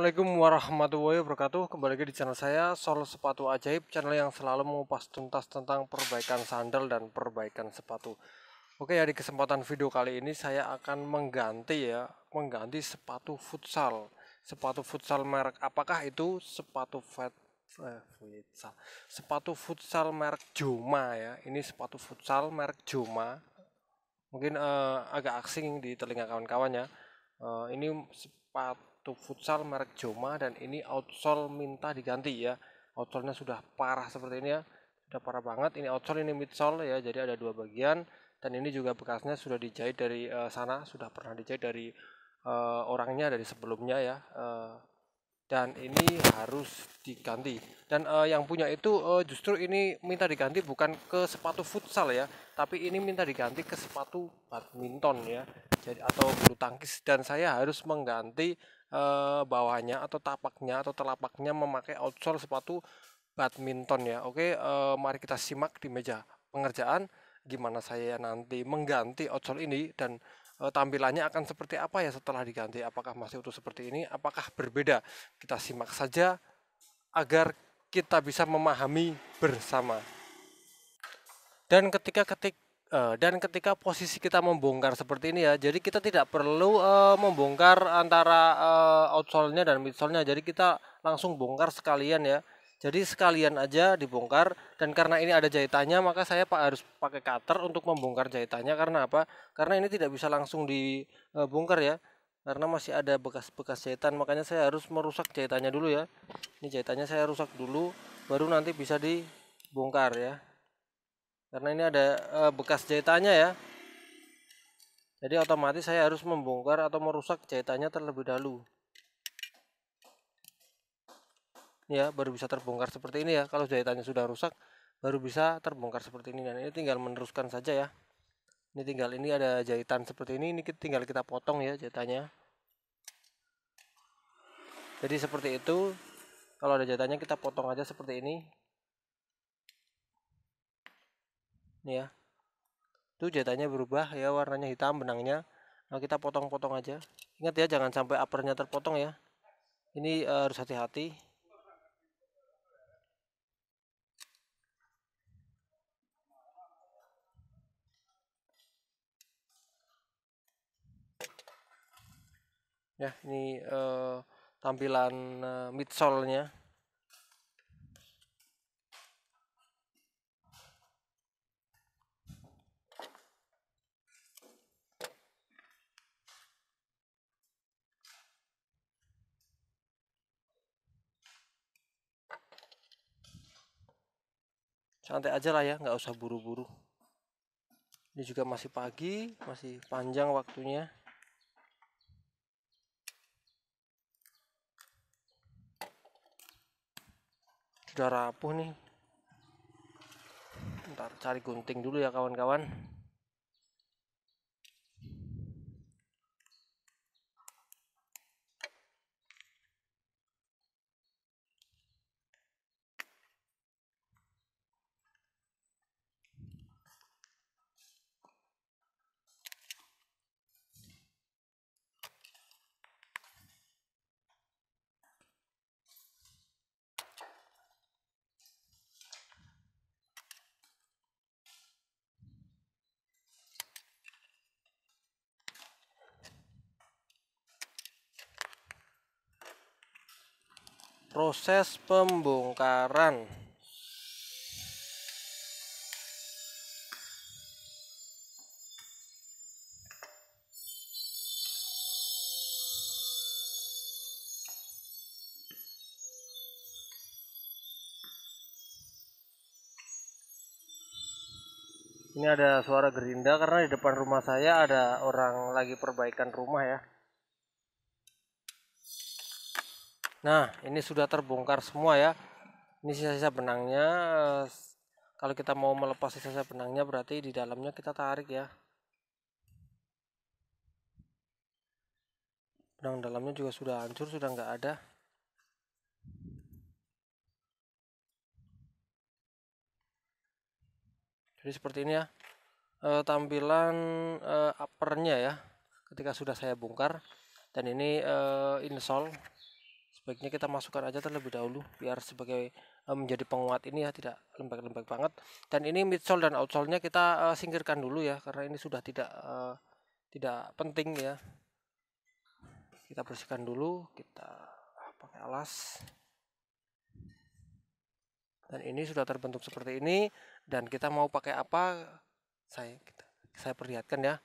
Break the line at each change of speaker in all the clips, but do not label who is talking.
Assalamualaikum warahmatullahi wabarakatuh Kembali lagi di channel saya Sol Sepatu Ajaib Channel yang selalu mengupas tuntas tentang perbaikan sandal dan perbaikan sepatu Oke ya di kesempatan video kali ini saya akan mengganti ya Mengganti sepatu futsal Sepatu futsal merek apakah itu sepatu fat, eh, futsal Sepatu futsal merek Joma ya Ini sepatu futsal merek Joma Mungkin eh, agak asing di telinga kawan kawannya eh, Ini sepatu satu futsal merek Joma dan ini outsole minta diganti ya outsole-nya sudah parah seperti ini ya sudah parah banget ini outsole ini midsole ya jadi ada dua bagian dan ini juga bekasnya sudah dijahit dari uh, sana sudah pernah dijahit dari uh, orangnya dari sebelumnya ya uh, dan ini harus diganti dan uh, yang punya itu uh, justru ini minta diganti bukan ke sepatu futsal ya tapi ini minta diganti ke sepatu badminton ya jadi atau bulu tangkis dan saya harus mengganti eh, bawahnya atau tapaknya atau telapaknya memakai outsole sepatu badminton ya. Oke, eh, mari kita simak di meja pengerjaan gimana saya nanti mengganti outsole ini dan e, tampilannya akan seperti apa ya setelah diganti apakah masih utuh seperti ini apakah berbeda kita simak saja agar kita bisa memahami bersama dan ketika ketik Eh, dan ketika posisi kita membongkar seperti ini ya, jadi kita tidak perlu uh, membongkar antara uh, outsole-nya dan midsole-nya. Jadi kita langsung bongkar sekalian ya. Jadi sekalian aja dibongkar dan karena ini ada jahitannya maka saya pak harus pakai cutter untuk membongkar jahitannya karena apa? Karena ini tidak bisa langsung dibongkar ya. Karena masih ada bekas-bekas jahitan makanya saya harus merusak jahitannya dulu ya. Ini jahitannya saya rusak dulu baru nanti bisa dibongkar ya karena ini ada eh, bekas jahitannya ya jadi otomatis saya harus membongkar atau merusak jahitannya terlebih dahulu ya baru bisa terbongkar seperti ini ya kalau jahitannya sudah rusak baru bisa terbongkar seperti ini dan ini tinggal meneruskan saja ya ini tinggal ini ada jahitan seperti ini ini tinggal kita potong ya jahitannya jadi seperti itu kalau ada jahitannya kita potong aja seperti ini nih ya itu jatahnya berubah ya warnanya hitam benangnya nah kita potong-potong aja ingat ya jangan sampai uppernya terpotong ya ini uh, harus hati-hati ya ini uh, tampilan uh, midsole-nya santai aja lah ya nggak usah buru-buru ini juga masih pagi masih panjang waktunya sudah rapuh nih ntar cari gunting dulu ya kawan-kawan proses pembongkaran Ini ada suara gerinda karena di depan rumah saya ada orang lagi perbaikan rumah ya. Nah, ini sudah terbongkar semua ya. Ini sisa-sisa benangnya. Kalau kita mau melepas sisa-sisa benangnya berarti di dalamnya kita tarik ya. Benang dalamnya juga sudah hancur, sudah nggak ada. Jadi seperti ini ya. E, tampilan e, uppernya ya ketika sudah saya bongkar dan ini eh, insole sebaiknya kita masukkan aja terlebih dahulu biar sebagai uh, menjadi penguat ini ya tidak lembek-lembek banget dan ini midsole dan outsole-nya kita uh, singkirkan dulu ya karena ini sudah tidak uh, tidak penting ya kita bersihkan dulu kita pakai alas dan ini sudah terbentuk seperti ini dan kita mau pakai apa saya kita, saya perlihatkan ya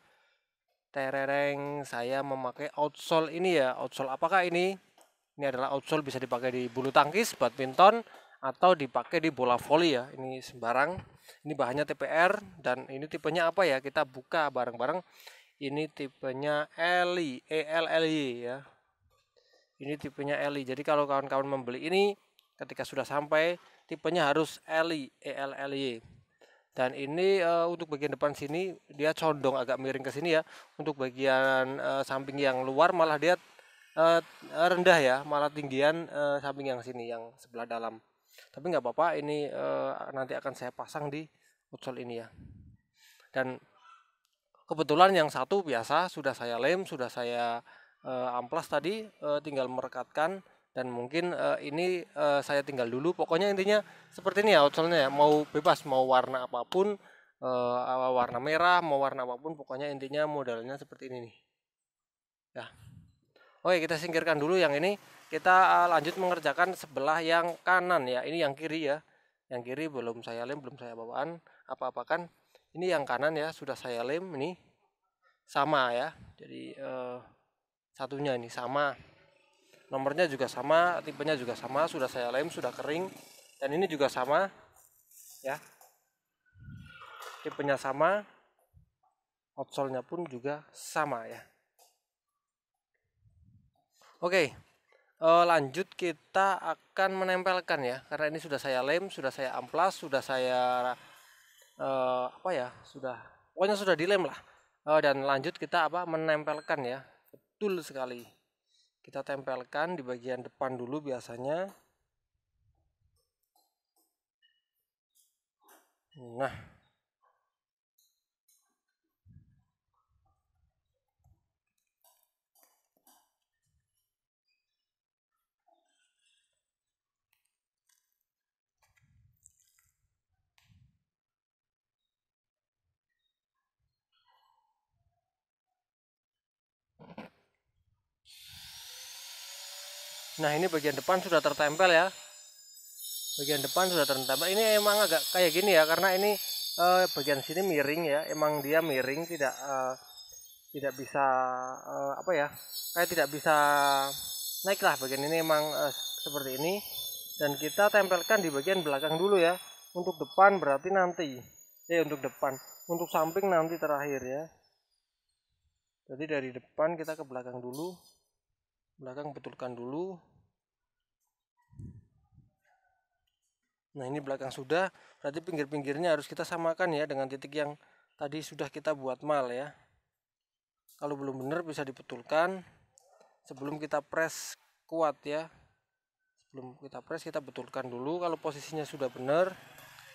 terereng saya memakai outsole ini ya outsole apakah ini ini adalah outsole bisa dipakai di bulu tangkis, badminton, atau dipakai di bola voli ya. Ini sembarang. Ini bahannya TPR dan ini tipenya apa ya? Kita buka bareng-bareng. Ini tipenya Eli, E L L Y ya. Ini tipenya Eli. Jadi kalau kawan-kawan membeli ini ketika sudah sampai tipenya harus Eli, E L L Y dan ini uh, untuk bagian depan sini dia condong agak miring ke sini ya untuk bagian uh, samping yang luar malah dia uh, rendah ya malah tinggian uh, samping yang sini yang sebelah dalam tapi nggak apa-apa ini uh, nanti akan saya pasang di outsole ini ya dan kebetulan yang satu biasa sudah saya lem sudah saya uh, amplas tadi uh, tinggal merekatkan dan mungkin uh, ini uh, saya tinggal dulu pokoknya intinya seperti ini ya outsolnya ya mau bebas mau warna apapun uh, warna merah mau warna apapun pokoknya intinya modalnya seperti ini nih ya Oke, oh iya, kita singkirkan dulu yang ini. Kita eh, lanjut mengerjakan sebelah yang kanan ya. Ini yang kiri ya. Yang kiri belum saya lem, belum saya bawaan apa-apakan. Ini yang kanan ya, sudah saya lem ini. Sama ya. Jadi eh, satunya ini sama. Nomornya juga sama, tipenya juga sama, sudah saya lem, sudah kering. Dan ini juga sama ya. Tipenya sama. Opsolnya pun juga sama ya. Oke, uh, lanjut kita akan menempelkan ya, karena ini sudah saya lem, sudah saya amplas, sudah saya uh, apa ya, sudah pokoknya sudah dilem lah. Uh, dan lanjut kita apa menempelkan ya, betul sekali. Kita tempelkan di bagian depan dulu biasanya. Nah. Nah ini bagian depan sudah tertempel ya. Bagian depan sudah tertempel. Ini emang agak kayak gini ya karena ini eh, bagian sini miring ya. Emang dia miring tidak eh, tidak bisa eh, apa ya? Kayak tidak bisa naik lah bagian ini emang eh, seperti ini. Dan kita tempelkan di bagian belakang dulu ya. Untuk depan berarti nanti. Eh untuk depan. Untuk samping nanti terakhir ya. Jadi dari depan kita ke belakang dulu belakang betulkan dulu nah ini belakang sudah berarti pinggir-pinggirnya harus kita samakan ya dengan titik yang tadi sudah kita buat mal ya kalau belum benar bisa dibetulkan sebelum kita press kuat ya sebelum kita press kita betulkan dulu kalau posisinya sudah benar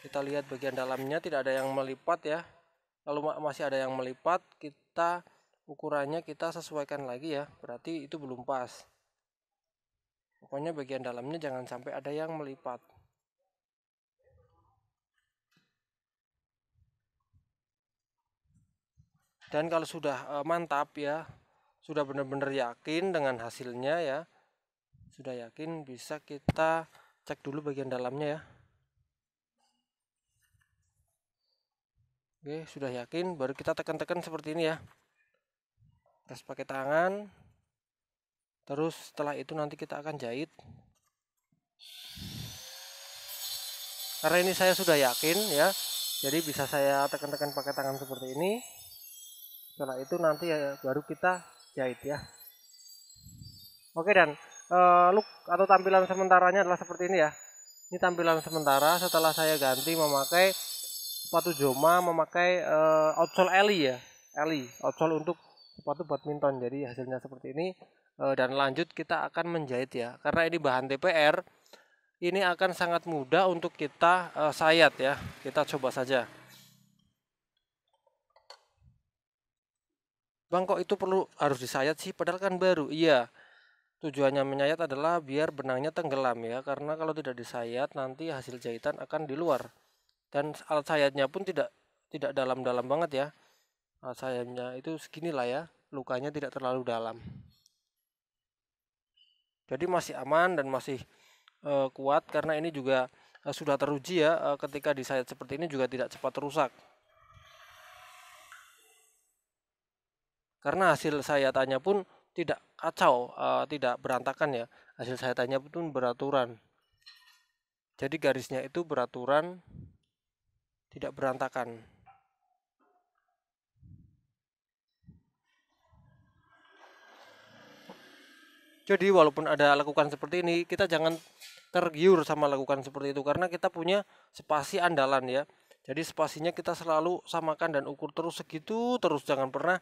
kita lihat bagian dalamnya tidak ada yang melipat ya kalau masih ada yang melipat kita ukurannya kita sesuaikan lagi ya berarti itu belum pas pokoknya bagian dalamnya jangan sampai ada yang melipat dan kalau sudah e, mantap ya sudah benar-benar yakin dengan hasilnya ya sudah yakin bisa kita cek dulu bagian dalamnya ya Oke, sudah yakin, baru kita tekan-tekan seperti ini ya tes pakai tangan terus setelah itu nanti kita akan jahit karena ini saya sudah yakin ya jadi bisa saya tekan-tekan pakai tangan seperti ini setelah itu nanti ya, baru kita jahit ya oke dan uh, look atau tampilan sementaranya adalah seperti ini ya ini tampilan sementara setelah saya ganti memakai sepatu Joma memakai uh, outsole Eli ya Eli outsole untuk sepatu badminton jadi hasilnya seperti ini eh, dan lanjut kita akan menjahit ya karena ini bahan TPR ini akan sangat mudah untuk kita eh, sayat ya kita coba saja Bang kok itu perlu harus disayat sih padahal kan baru iya tujuannya menyayat adalah biar benangnya tenggelam ya karena kalau tidak disayat nanti hasil jahitan akan di luar dan alat sayatnya pun tidak tidak dalam-dalam banget ya Eh, Sayangnya itu segini lah ya lukanya tidak terlalu dalam jadi masih aman dan masih e, kuat karena ini juga e, sudah teruji ya e, ketika disayat seperti ini juga tidak cepat rusak karena hasil sayatannya pun tidak kacau e, tidak berantakan ya hasil sayatannya pun beraturan jadi garisnya itu beraturan tidak berantakan Jadi walaupun ada lakukan seperti ini, kita jangan tergiur sama lakukan seperti itu karena kita punya spasi andalan ya. Jadi spasinya kita selalu samakan dan ukur terus segitu terus jangan pernah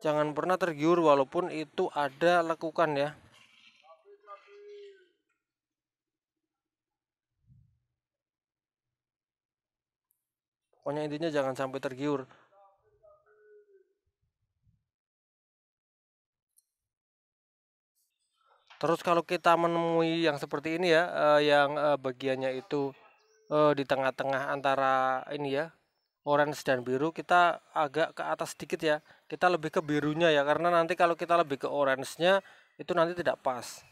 jangan pernah tergiur walaupun itu ada lakukan ya. Pokoknya intinya jangan sampai tergiur. Terus kalau kita menemui yang seperti ini ya, uh, yang uh, bagiannya itu uh, di tengah-tengah antara ini ya, orange dan biru, kita agak ke atas sedikit ya. Kita lebih ke birunya ya, karena nanti kalau kita lebih ke orange-nya itu nanti tidak pas.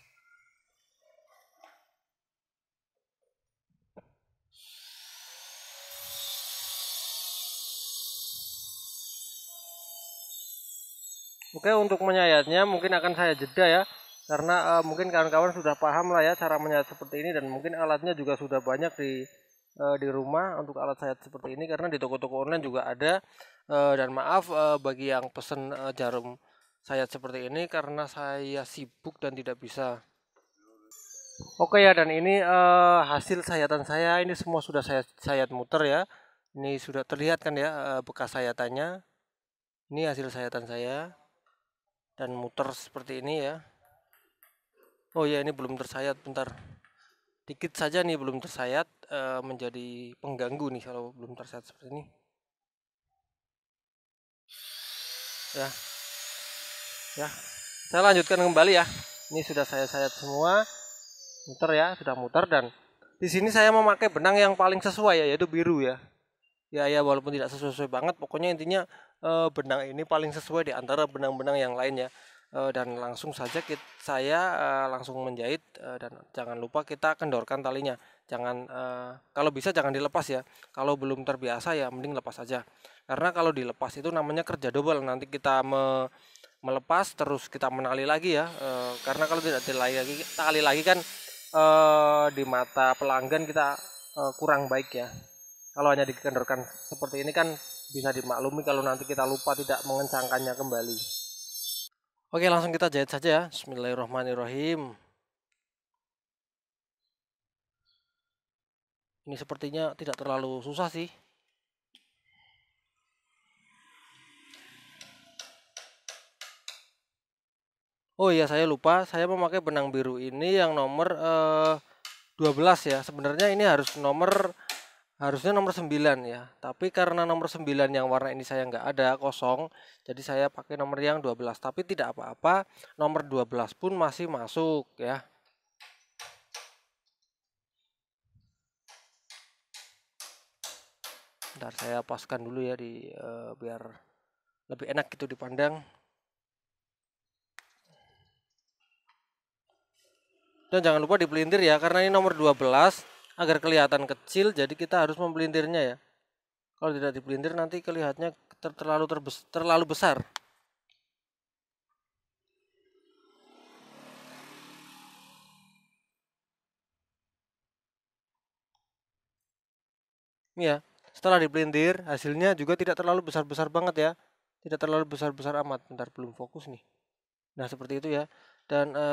Oke, untuk menyayatnya mungkin akan saya jeda ya karena uh, mungkin kawan-kawan sudah paham lah ya cara menyayat seperti ini dan mungkin alatnya juga sudah banyak di uh, di rumah untuk alat sayat seperti ini karena di toko-toko online juga ada uh, dan maaf uh, bagi yang pesen uh, jarum sayat seperti ini karena saya sibuk dan tidak bisa Oke ya dan ini uh, hasil sayatan saya ini semua sudah saya sayat muter ya ini sudah terlihat kan ya uh, bekas sayatannya ini hasil sayatan saya dan muter seperti ini ya oh ya ini belum tersayat bentar dikit saja nih belum tersayat e, menjadi pengganggu nih kalau belum tersayat seperti ini ya ya saya lanjutkan kembali ya ini sudah saya sayat semua muter ya sudah muter dan di sini saya memakai benang yang paling sesuai ya yaitu biru ya ya ya walaupun tidak sesuai, banget pokoknya intinya e, benang ini paling sesuai di antara benang-benang yang lainnya. Eh, dan langsung saja kita, saya uh, langsung menjahit uh, dan jangan lupa kita kendorkan talinya jangan uh, kalau bisa jangan dilepas ya kalau belum terbiasa ya mending lepas saja. karena kalau dilepas itu namanya kerja double nanti kita me melepas terus kita menali lagi ya uh, karena kalau tidak tali lagi tali lagi kan uh, di mata pelanggan kita uh, kurang baik ya kalau hanya dikendorkan seperti ini kan bisa dimaklumi kalau nanti kita lupa tidak mengencangkannya kembali. Oke, langsung kita jahit saja ya. Bismillahirrahmanirrahim. Ini sepertinya tidak terlalu susah sih. Oh iya, saya lupa. Saya memakai benang biru ini yang nomor eh, 12 ya. Sebenarnya ini harus nomor harusnya nomor 9 ya tapi karena nomor 9 yang warna ini saya nggak ada kosong jadi saya pakai nomor yang 12 tapi tidak apa-apa nomor 12 pun masih masuk ya Ntar saya paskan dulu ya di uh, biar lebih enak gitu dipandang. Dan jangan lupa dipelintir ya karena ini nomor 12 agar kelihatan kecil jadi kita harus mempelintirnya ya kalau tidak dipelintir nanti kelihatannya ter terlalu terbes terlalu besar ya setelah dipelintir hasilnya juga tidak terlalu besar-besar banget ya tidak terlalu besar-besar amat bentar belum fokus nih nah seperti itu ya dan e,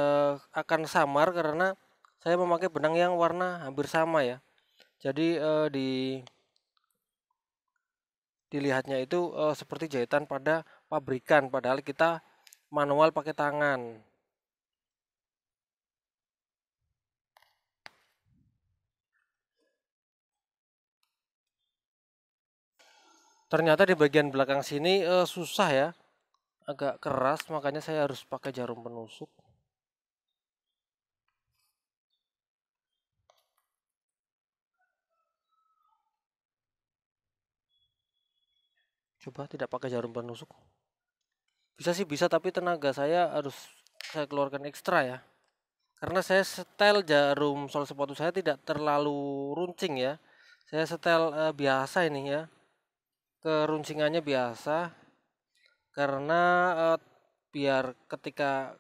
akan samar karena saya memakai benang yang warna hampir sama ya jadi uh, di dilihatnya itu uh, seperti jahitan pada pabrikan padahal kita manual pakai tangan ternyata di bagian belakang sini uh, susah ya agak keras makanya saya harus pakai jarum penusuk coba tidak pakai jarum penusuk bisa sih bisa tapi tenaga saya harus saya keluarkan ekstra ya karena saya setel jarum sol sepatu saya tidak terlalu runcing ya saya setel eh, biasa ini ya keruncingannya biasa karena eh, biar ketika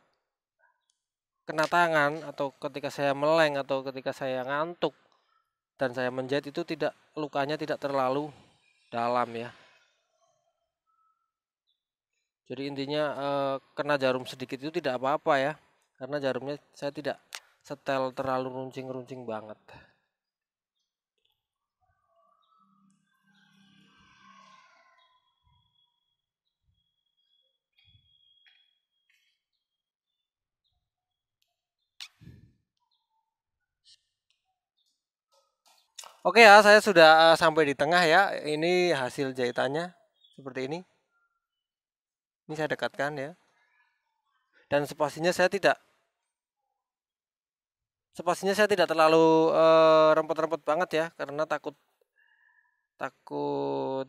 kena tangan atau ketika saya meleng atau ketika saya ngantuk dan saya menjahit itu tidak lukanya tidak terlalu dalam ya jadi intinya eh, kena jarum sedikit itu tidak apa-apa ya karena jarumnya saya tidak setel terlalu runcing-runcing banget Oke ya, saya sudah eh, sampai di tengah ya. Ini hasil jahitannya seperti ini ini saya dekatkan ya dan spasinya saya tidak spasinya saya tidak terlalu eh, rempet-rempet uh, banget ya karena takut takut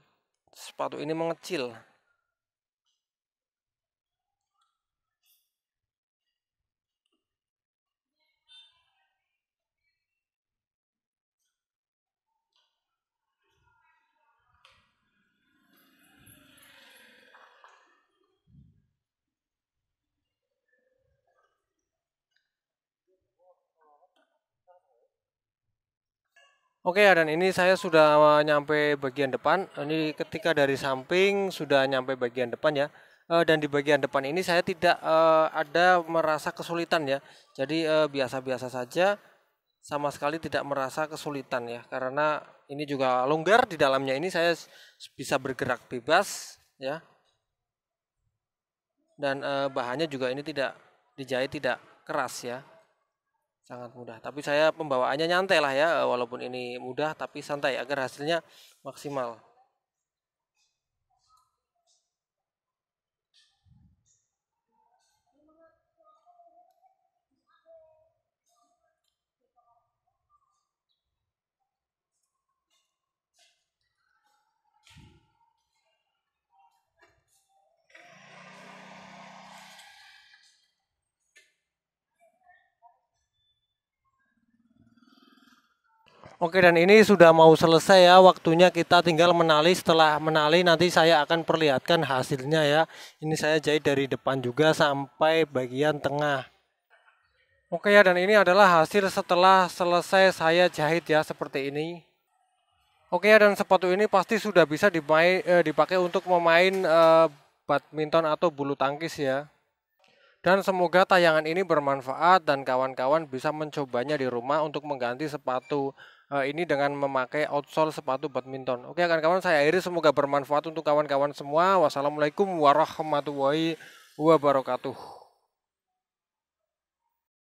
sepatu ini mengecil Oke ya dan ini saya sudah nyampe bagian depan. Ini ketika dari samping sudah nyampe bagian depan ya. Eh, dan di bagian depan ini saya tidak eh, ada merasa kesulitan ya. Jadi eh, biasa-biasa saja sama sekali tidak merasa kesulitan ya karena ini juga longgar di dalamnya ini saya bisa bergerak bebas ya. Dan bahannya juga ini tidak dijahit tidak keras ya sangat mudah. Tapi saya pembawaannya nyantai lah ya, walaupun ini mudah tapi santai agar hasilnya maksimal. Oke dan ini sudah mau selesai ya waktunya kita tinggal menali setelah menali nanti saya akan perlihatkan hasilnya ya ini saya jahit dari depan juga sampai bagian tengah Oke ya dan ini adalah hasil setelah selesai saya jahit ya seperti ini Oke ya dan sepatu ini pasti sudah bisa eh, dipakai untuk memain eh, badminton atau bulu tangkis ya dan semoga tayangan ini bermanfaat dan kawan-kawan bisa mencobanya di rumah untuk mengganti sepatu Eh, ini dengan memakai outsole sepatu badminton. Oke kawan-kawan saya akhiri semoga bermanfaat untuk kawan-kawan semua. Wassalamualaikum warahmatullahi wabarakatuh.